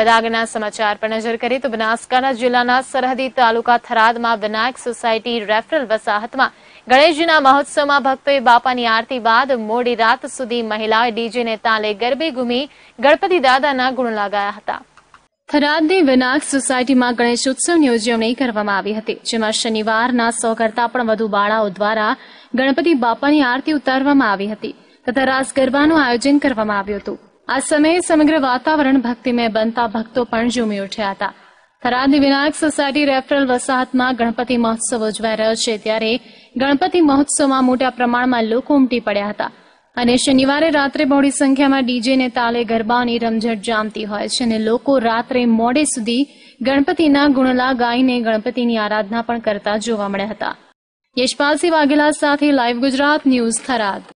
આગળના સમાચાર પર નજર કરીએ તો બનાસકાંઠા જિલ્લાના સરહદી તાલુકા થરાદમાં વિનાયક સોસાયટી રેફરલ વસાહતમાં ગણેશજીના મહોત્સવમાં ભક્તોએ બાપાની આરતી બાદ મોડી રાત સુધી મહિલાઓએ ડીજેને તાલે ગરબે ઘૂમી ગણપતિ દાદાના ગુણ લગાયા હતા થરાદની વિનાયક સોસાયટીમાં ગણેશ ઉત્સવની ઉજવણી કરવામાં આવી હતી જેમાં શનિવારના સો કરતા પણ વધુ બાળાઓ દ્વારા ગણપતિ બાપાની આરતી ઉતારવામાં આવી હતી તથા રાસ ગરબાનું આયોજન કરવામાં આવ્યું હતું આ સમયે સમગ્ર વાતાવરણ ભક્તિમય બનતા ભક્તો પણ ઝૂમી ઉઠ્યા હતા થરાદની વિનાયક સોસાયટી રેફરલ વસાહતમાં ગણપતિ મહોત્સવ ઉજવાઈ રહ્યો છે ત્યારે ગણપતિ મહોત્સવમાં મોટા પ્રમાણમાં લોકો ઉમટી પડ્યા હતા અને શનિવારે રાત્રે બહોળી સંખ્યામાં ડીજે ને તાલે ગરબાની રમઝટ જામતી હોય છે અને લોકો રાત્રે મોડે સુધી ગણપતિના ગુણલા ગાઈને ગણપતિની આરાધના પણ કરતા જોવા મળ્યા હતા યશપાલસિંહ વાઘેલા સાથે લાઈવ ગુજરાત ન્યૂઝ થરાદ